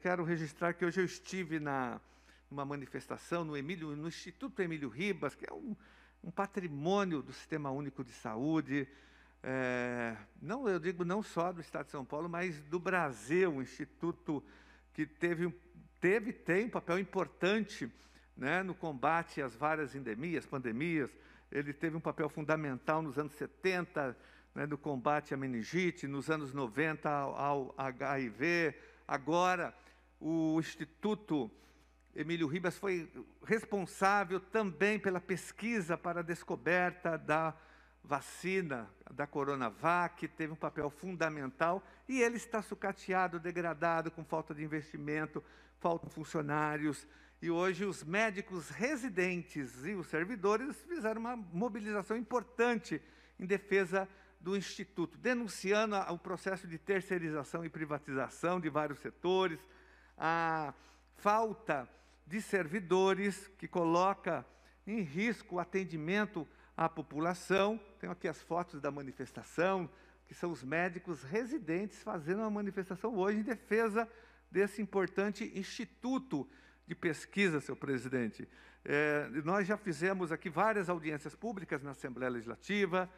Quero registrar que hoje eu estive na numa manifestação no Emílio, no Instituto Emílio Ribas, que é um, um patrimônio do Sistema Único de Saúde. É, não, eu digo não só do Estado de São Paulo, mas do Brasil, um instituto que teve, teve tem um papel importante né, no combate às várias endemias, pandemias. Ele teve um papel fundamental nos anos 70, né, no combate à meningite, nos anos 90 ao, ao HIV. Agora, o Instituto Emílio Ribas foi responsável também pela pesquisa para a descoberta da vacina da Coronavac, teve um papel fundamental, e ele está sucateado, degradado, com falta de investimento, falta de funcionários. E hoje os médicos residentes e os servidores fizeram uma mobilização importante em defesa do Instituto, denunciando o processo de terceirização e privatização de vários setores, a falta de servidores que coloca em risco o atendimento à população. Tenho aqui as fotos da manifestação, que são os médicos residentes fazendo uma manifestação hoje em defesa desse importante instituto de pesquisa, seu presidente. É, nós já fizemos aqui várias audiências públicas na Assembleia Legislativa,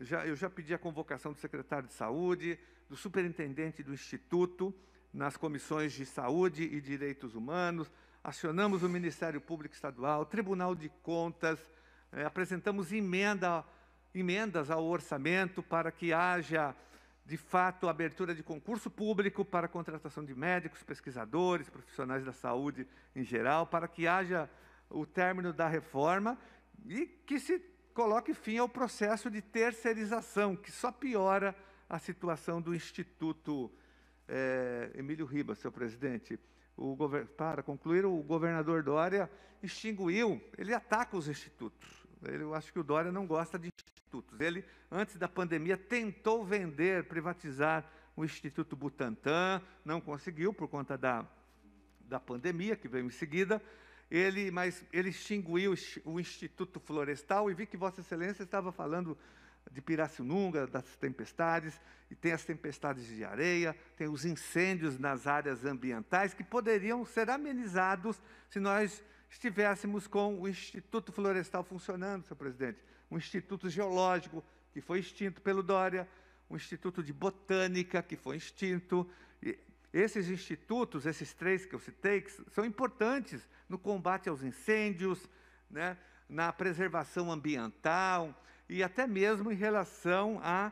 já, eu já pedi a convocação do secretário de Saúde, do superintendente do Instituto, nas comissões de Saúde e Direitos Humanos, acionamos o Ministério Público Estadual, Tribunal de Contas, eh, apresentamos emenda, emendas ao orçamento para que haja, de fato, abertura de concurso público para a contratação de médicos, pesquisadores, profissionais da saúde em geral, para que haja o término da reforma e que se coloque fim ao processo de terceirização, que só piora a situação do Instituto é, Emílio Ribas, seu presidente, para concluir, o governador Dória extinguiu, ele ataca os institutos. Ele, eu acho que o Dória não gosta de institutos. Ele, antes da pandemia, tentou vender, privatizar o Instituto Butantan, não conseguiu por conta da, da pandemia que veio em seguida. Ele, mas ele extinguiu o Instituto Florestal e vi que Vossa Excelência estava falando de Pirassununga, das tempestades, e tem as tempestades de areia, tem os incêndios nas áreas ambientais que poderiam ser amenizados se nós estivéssemos com o Instituto Florestal funcionando, senhor presidente, um instituto geológico que foi extinto pelo Dória, um instituto de botânica que foi extinto. E esses institutos, esses três que eu citei, que são importantes no combate aos incêndios, né, na preservação ambiental, e até mesmo em relação a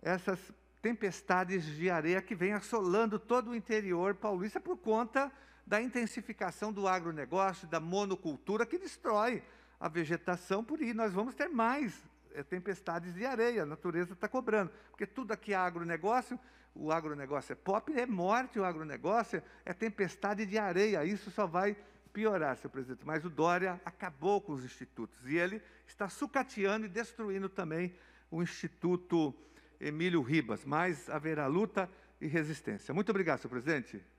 essas tempestades de areia que vêm assolando todo o interior paulista por conta da intensificação do agronegócio, da monocultura que destrói a vegetação, por aí nós vamos ter mais é, tempestades de areia, a natureza está cobrando, porque tudo aqui é agronegócio, o agronegócio é pop, é morte o agronegócio, é tempestade de areia, isso só vai piorar, seu presidente, mas o Dória acabou com os institutos e ele está sucateando e destruindo também o Instituto Emílio Ribas. Mas haverá luta e resistência. Muito obrigado, senhor presidente.